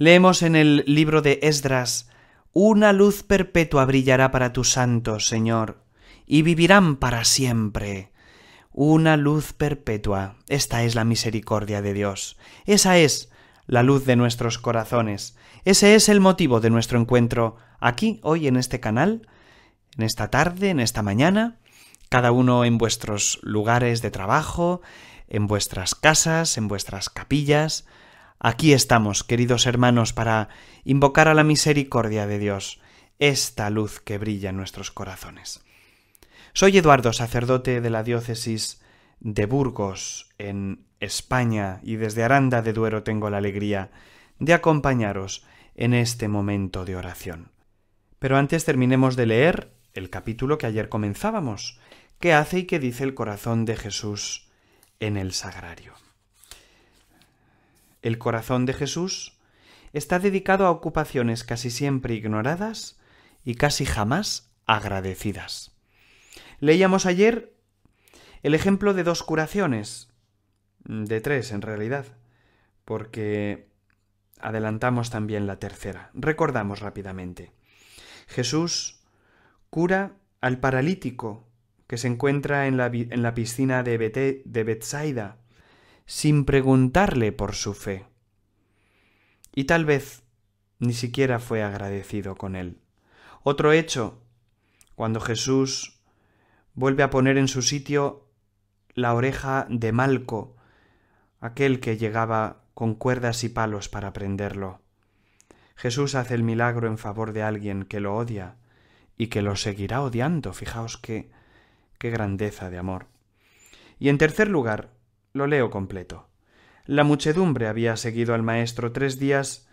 Leemos en el libro de Esdras, Una luz perpetua brillará para tus santos, Señor, y vivirán para siempre. Una luz perpetua. Esta es la misericordia de Dios. Esa es la luz de nuestros corazones. Ese es el motivo de nuestro encuentro aquí, hoy, en este canal, en esta tarde, en esta mañana, cada uno en vuestros lugares de trabajo, en vuestras casas, en vuestras capillas, Aquí estamos, queridos hermanos, para invocar a la misericordia de Dios, esta luz que brilla en nuestros corazones. Soy Eduardo, sacerdote de la diócesis de Burgos, en España, y desde Aranda de Duero tengo la alegría de acompañaros en este momento de oración. Pero antes terminemos de leer el capítulo que ayer comenzábamos, ¿Qué hace y qué dice el corazón de Jesús en el sagrario. El corazón de Jesús está dedicado a ocupaciones casi siempre ignoradas y casi jamás agradecidas. Leíamos ayer el ejemplo de dos curaciones, de tres en realidad, porque adelantamos también la tercera. Recordamos rápidamente. Jesús cura al paralítico que se encuentra en la, piscina de, Bethsaida. de sin preguntarle por su fe. Y tal vez ni siquiera fue agradecido con él. Otro hecho, cuando Jesús vuelve a poner en su sitio la oreja de Malco, aquel que llegaba con cuerdas y palos para prenderlo. Jesús hace el milagro en favor de alguien que lo odia y que lo seguirá odiando. Fijaos qué, qué grandeza de amor. Y en tercer lugar, lo leo completo. La muchedumbre había seguido al maestro tres días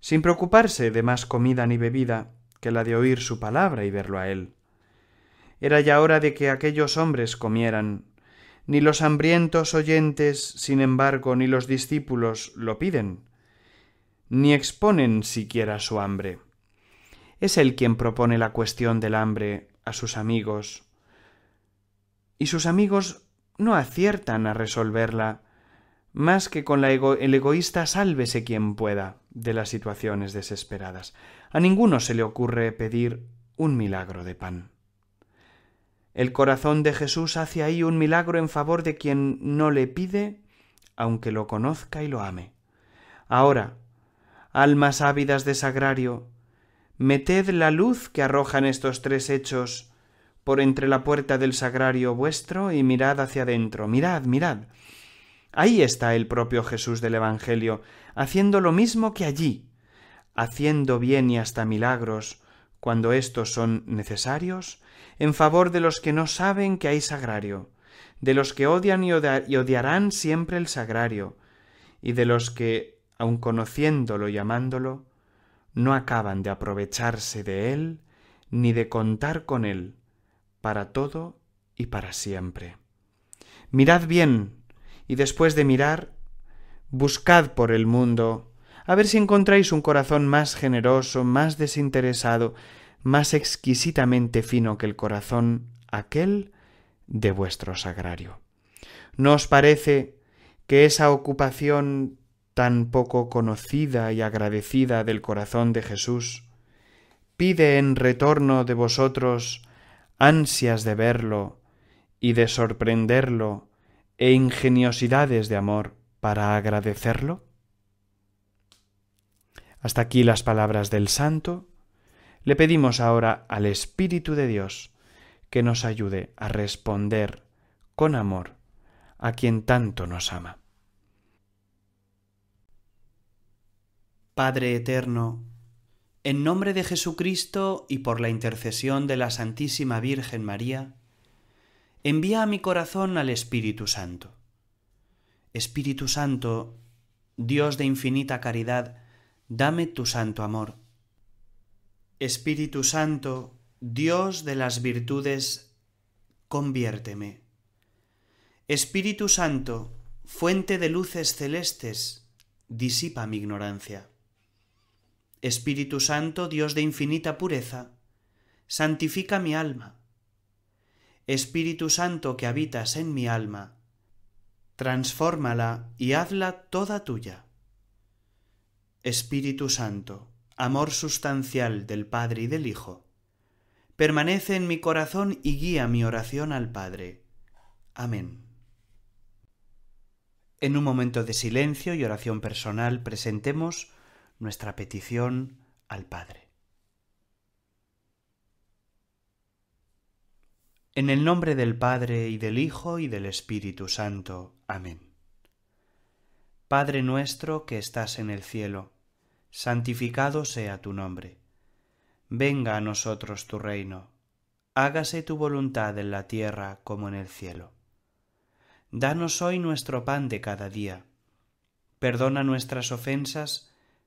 sin preocuparse de más comida ni bebida que la de oír su palabra y verlo a él. Era ya hora de que aquellos hombres comieran. Ni los hambrientos oyentes, sin embargo, ni los discípulos lo piden, ni exponen siquiera su hambre. Es él quien propone la cuestión del hambre a sus amigos. Y sus amigos no aciertan a resolverla más que con el egoísta sálvese quien pueda de las situaciones desesperadas. A ninguno se le ocurre pedir un milagro de pan. El corazón de Jesús hace ahí un milagro en favor de quien no le pide, aunque lo conozca y lo ame. Ahora, almas ávidas de sagrario, meted la luz que arrojan estos tres hechos por entre la puerta del sagrario vuestro y mirad hacia adentro. Mirad, mirad. Ahí está el propio Jesús del Evangelio, haciendo lo mismo que allí, haciendo bien y hasta milagros, cuando estos son necesarios, en favor de los que no saben que hay sagrario, de los que odian y, odiarán siempre el sagrario, y de los que, aun conociéndolo y amándolo, no acaban de aprovecharse de él ni de contar con él para todo y para siempre. Mirad bien y después de mirar, buscad por el mundo, a ver si encontráis un corazón más generoso, más desinteresado, más exquisitamente fino que el corazón aquel de vuestro sagrario. ¿No os parece que esa ocupación tan poco conocida y agradecida del corazón de Jesús pide en retorno de vosotros ansias de verlo y de sorprenderlo e ingeniosidades de amor para agradecerlo? Hasta aquí las palabras del santo. Le pedimos ahora al Espíritu de Dios que nos ayude a responder con amor a quien tanto nos ama. Padre Eterno, en nombre de Jesucristo y por la intercesión de la Santísima Virgen María, envía a mi corazón al Espíritu Santo. Espíritu Santo, Dios de infinita caridad, dame tu santo amor. Espíritu Santo, Dios de las virtudes, conviérteme. Espíritu Santo, fuente de luces celestes, disipa mi ignorancia. Espíritu Santo, Dios de infinita pureza, santifica mi alma. Espíritu Santo que habitas en mi alma, transfórmala y hazla toda tuya. Espíritu Santo, amor sustancial del Padre y del Hijo, permanece en mi corazón y guía mi oración al Padre. Amén. En un momento de silencio y oración personal presentemos nuestra petición al Padre. En el nombre del Padre y del Hijo y del Espíritu Santo. Amén. Padre nuestro que estás en el cielo, santificado sea tu nombre. Venga a nosotros tu reino. Hágase tu voluntad en la tierra como en el cielo. Danos hoy nuestro pan de cada día. Perdona nuestras ofensas,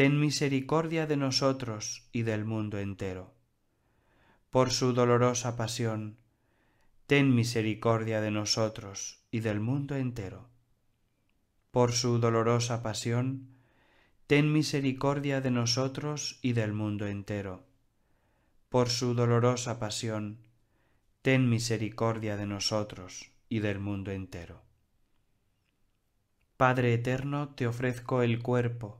ten misericordia de nosotros y del mundo entero. Por su dolorosa pasión, ten misericordia de nosotros y del mundo entero. Por su dolorosa pasión, ten misericordia de nosotros y del mundo entero. Por su dolorosa pasión, ten misericordia de nosotros y del mundo entero. Padre eterno, te ofrezco el cuerpo,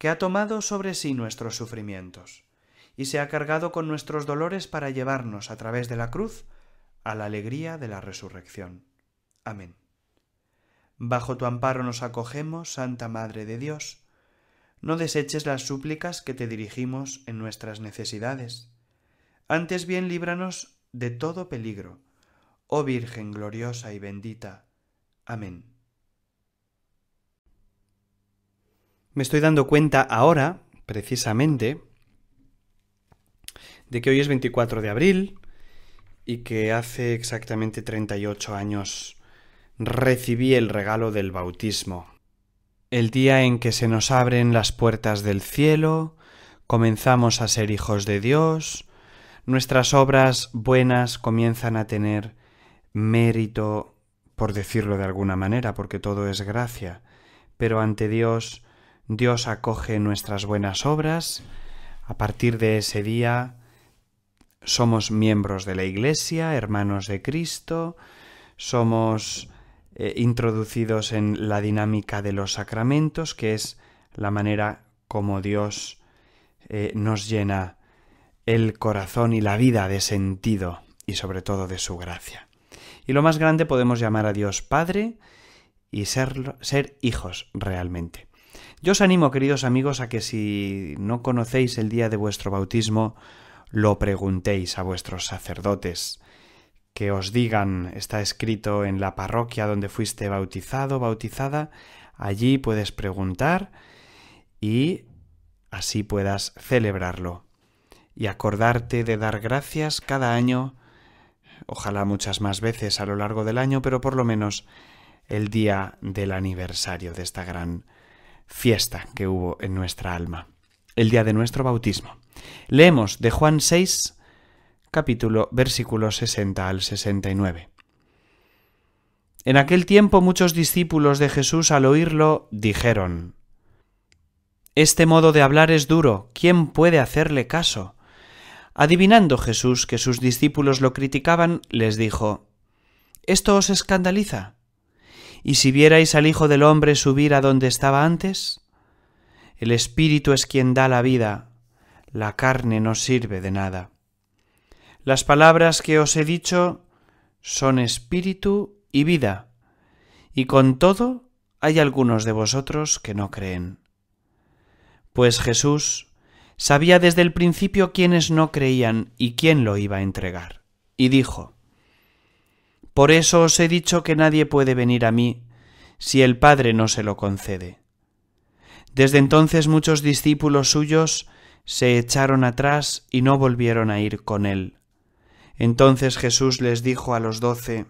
que ha tomado sobre sí nuestros sufrimientos, y se ha cargado con nuestros dolores para llevarnos a través de la cruz a la alegría de la resurrección. Amén. Bajo tu amparo nos acogemos, Santa Madre de Dios. No deseches las súplicas que te dirigimos en nuestras necesidades. Antes bien líbranos de todo peligro. Oh Virgen gloriosa y bendita. Amén. me estoy dando cuenta ahora, precisamente, de que hoy es 24 de abril y que hace exactamente 38 años recibí el regalo del bautismo. El día en que se nos abren las puertas del cielo, comenzamos a ser hijos de Dios, nuestras obras buenas comienzan a tener mérito, por decirlo de alguna manera, porque todo es gracia, pero ante Dios Dios acoge nuestras buenas obras, a partir de ese día somos miembros de la Iglesia, hermanos de Cristo, somos eh, introducidos en la dinámica de los sacramentos, que es la manera como Dios eh, nos llena el corazón y la vida de sentido y sobre todo de su gracia. Y lo más grande podemos llamar a Dios Padre y ser, ser hijos realmente. Yo os animo, queridos amigos, a que si no conocéis el día de vuestro bautismo, lo preguntéis a vuestros sacerdotes, que os digan, está escrito en la parroquia donde fuiste bautizado, bautizada, allí puedes preguntar y así puedas celebrarlo y acordarte de dar gracias cada año, ojalá muchas más veces a lo largo del año, pero por lo menos el día del aniversario de esta gran fiesta que hubo en nuestra alma, el día de nuestro bautismo. Leemos de Juan 6, capítulo versículo 60 al 69. En aquel tiempo muchos discípulos de Jesús al oírlo dijeron, Este modo de hablar es duro, ¿quién puede hacerle caso? Adivinando Jesús que sus discípulos lo criticaban, les dijo, ¿Esto os escandaliza? y si vierais al Hijo del Hombre subir a donde estaba antes? El Espíritu es quien da la vida, la carne no sirve de nada. Las palabras que os he dicho son espíritu y vida, y con todo hay algunos de vosotros que no creen. Pues Jesús sabía desde el principio quiénes no creían y quién lo iba a entregar, y dijo, por eso os he dicho que nadie puede venir a mí si el Padre no se lo concede. Desde entonces muchos discípulos suyos se echaron atrás y no volvieron a ir con él. Entonces Jesús les dijo a los doce,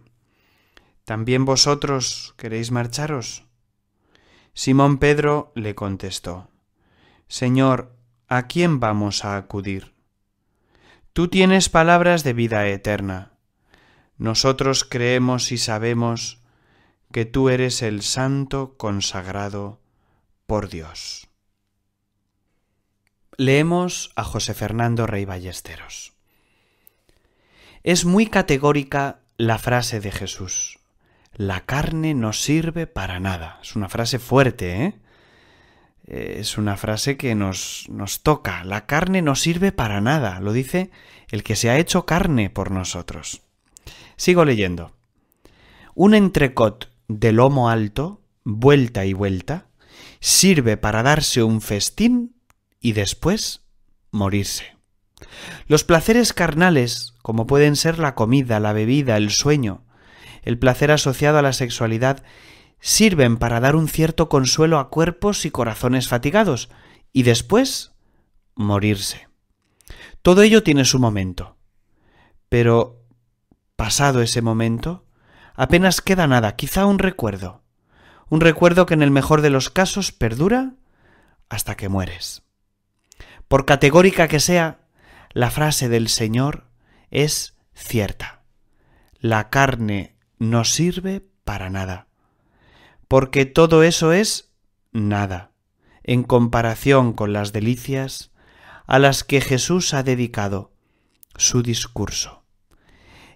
¿También vosotros queréis marcharos? Simón Pedro le contestó, Señor, ¿a quién vamos a acudir? Tú tienes palabras de vida eterna nosotros creemos y sabemos que tú eres el santo consagrado por Dios. Leemos a José Fernando Rey Ballesteros. Es muy categórica la frase de Jesús. La carne no sirve para nada. Es una frase fuerte, ¿eh? Es una frase que nos, nos toca. La carne no sirve para nada, lo dice el que se ha hecho carne por nosotros. Sigo leyendo. Un entrecot de lomo alto, vuelta y vuelta, sirve para darse un festín y después morirse. Los placeres carnales, como pueden ser la comida, la bebida, el sueño, el placer asociado a la sexualidad, sirven para dar un cierto consuelo a cuerpos y corazones fatigados, y después morirse. Todo ello tiene su momento. Pero pasado ese momento, apenas queda nada, quizá un recuerdo, un recuerdo que en el mejor de los casos perdura hasta que mueres. Por categórica que sea, la frase del Señor es cierta. La carne no sirve para nada, porque todo eso es nada, en comparación con las delicias a las que Jesús ha dedicado su discurso.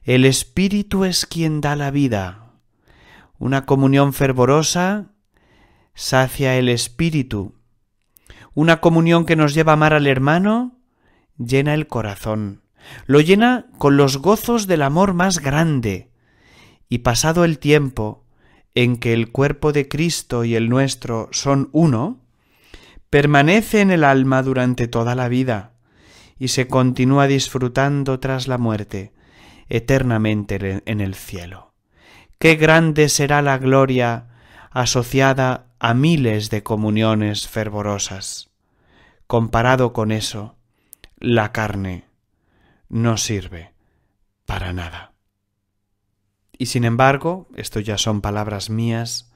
El Espíritu es quien da la vida. Una comunión fervorosa sacia el Espíritu. Una comunión que nos lleva a amar al hermano llena el corazón. Lo llena con los gozos del amor más grande. Y pasado el tiempo en que el cuerpo de Cristo y el nuestro son uno, permanece en el alma durante toda la vida y se continúa disfrutando tras la muerte eternamente en el cielo. Qué grande será la gloria asociada a miles de comuniones fervorosas. Comparado con eso, la carne no sirve para nada. Y sin embargo, esto ya son palabras mías,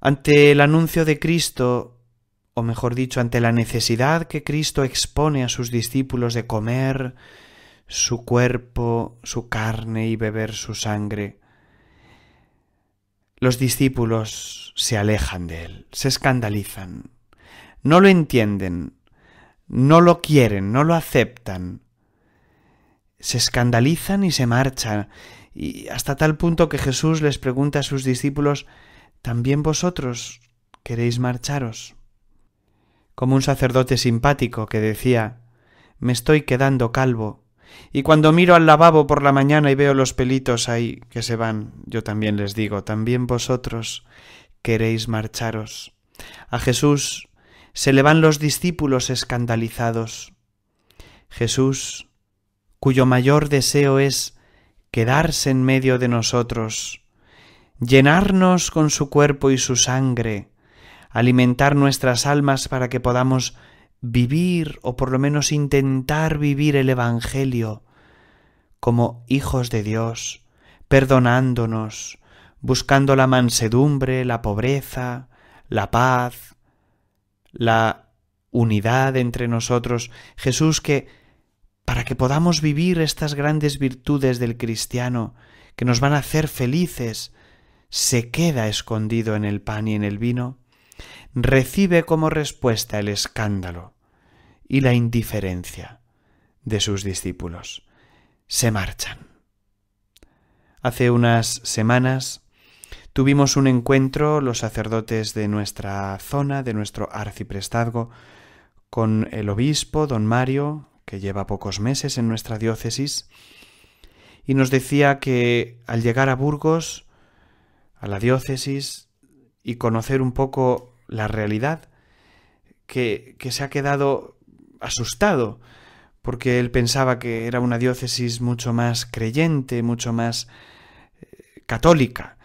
ante el anuncio de Cristo, o mejor dicho, ante la necesidad que Cristo expone a sus discípulos de comer, su cuerpo, su carne y beber su sangre. Los discípulos se alejan de él, se escandalizan, no lo entienden, no lo quieren, no lo aceptan. Se escandalizan y se marchan, y hasta tal punto que Jesús les pregunta a sus discípulos, ¿también vosotros queréis marcharos? Como un sacerdote simpático que decía, me estoy quedando calvo, y cuando miro al lavabo por la mañana y veo los pelitos ahí que se van, yo también les digo, también vosotros queréis marcharos. A Jesús se le van los discípulos escandalizados. Jesús, cuyo mayor deseo es quedarse en medio de nosotros, llenarnos con su cuerpo y su sangre, alimentar nuestras almas para que podamos vivir o por lo menos intentar vivir el Evangelio como hijos de Dios, perdonándonos, buscando la mansedumbre, la pobreza, la paz, la unidad entre nosotros. Jesús que, para que podamos vivir estas grandes virtudes del cristiano, que nos van a hacer felices, se queda escondido en el pan y en el vino, recibe como respuesta el escándalo y la indiferencia de sus discípulos. Se marchan. Hace unas semanas tuvimos un encuentro los sacerdotes de nuestra zona, de nuestro arciprestazgo, con el obispo, don Mario, que lleva pocos meses en nuestra diócesis, y nos decía que al llegar a Burgos, a la diócesis, y conocer un poco la realidad, que, se ha quedado asustado, porque él pensaba que era una diócesis mucho más creyente, mucho más eh, católica.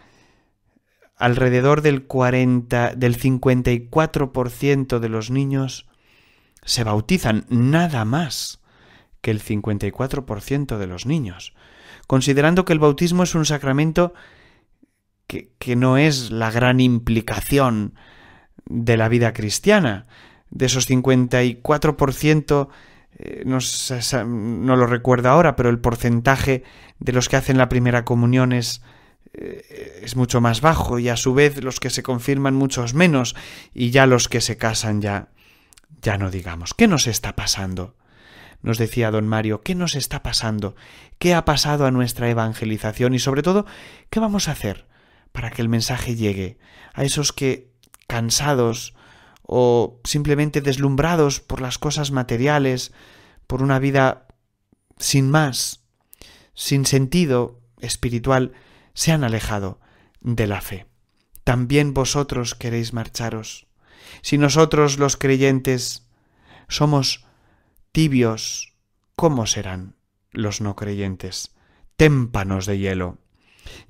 Alrededor del 40, del 54% de los niños se bautizan, nada más que el 54% de los niños, considerando que el bautismo es un sacramento que, que no es la gran implicación de la vida cristiana. De esos 54%, eh, no, lo recuerdo ahora, pero el porcentaje de los que hacen la primera comunión es, eh, es mucho más bajo y a su vez los que se confirman muchos menos y ya los que se casan ya, ya no digamos. ¿Qué nos está pasando? nos decía don Mario, ¿qué nos está pasando? ¿Qué ha pasado a nuestra evangelización? Y sobre todo, ¿qué vamos a hacer para que el mensaje llegue a esos que cansados o simplemente deslumbrados por las cosas materiales, por una vida sin más, sin sentido espiritual, se han alejado de la fe. También vosotros queréis marcharos. Si nosotros los creyentes somos tibios, ¿cómo serán los no creyentes? Témpanos de hielo.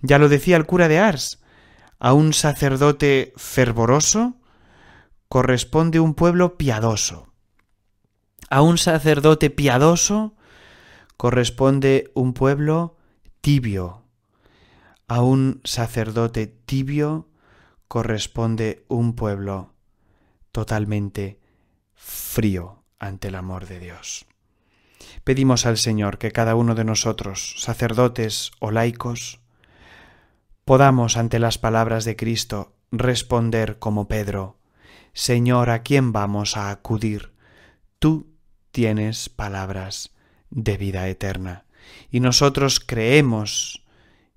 Ya lo decía el cura de Ars, a un sacerdote fervoroso corresponde un pueblo piadoso. A un sacerdote piadoso corresponde un pueblo tibio. A un sacerdote tibio corresponde un pueblo totalmente frío ante el amor de Dios. Pedimos al Señor que cada uno de nosotros, sacerdotes o laicos, podamos ante las palabras de Cristo responder como Pedro, Señor, ¿a quién vamos a acudir? Tú tienes palabras de vida eterna. Y nosotros creemos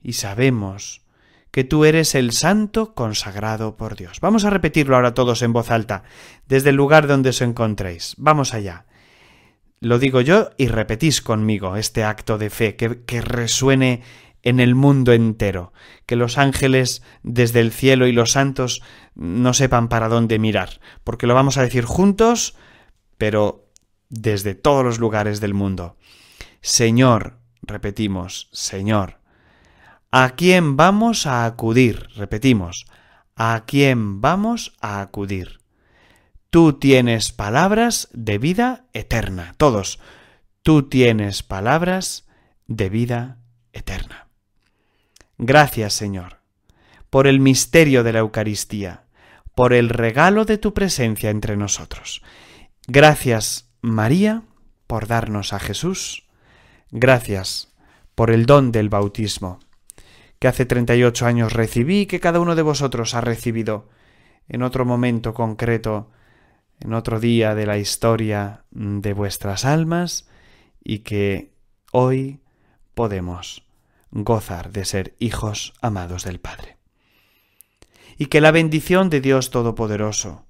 y sabemos que tú eres el santo consagrado por Dios. Vamos a repetirlo ahora todos en voz alta, desde el lugar donde os encontréis. Vamos allá. Lo digo yo y repetís conmigo este acto de fe, que, que resuene en el mundo entero, que los ángeles desde el cielo y los santos no sepan para dónde mirar, porque lo vamos a decir juntos, pero desde todos los lugares del mundo. Señor, repetimos, Señor, ¿a quién vamos a acudir? Repetimos, ¿a quién vamos a acudir? Tú tienes palabras de vida eterna, todos. Tú tienes palabras de vida eterna Gracias, Señor, por el misterio de la Eucaristía, por el regalo de tu presencia entre nosotros. Gracias, María, por darnos a Jesús. Gracias por el don del bautismo, que hace 38 años recibí y que cada uno de vosotros ha recibido en otro momento concreto, en otro día de la historia de vuestras almas y que hoy podemos gozar de ser hijos amados del Padre. Y que la bendición de Dios Todopoderoso,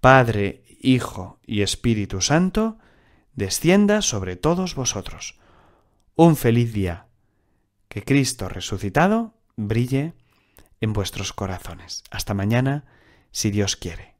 Padre, Hijo y Espíritu Santo, descienda sobre todos vosotros. Un feliz día. Que Cristo resucitado brille en vuestros corazones. Hasta mañana, si Dios quiere.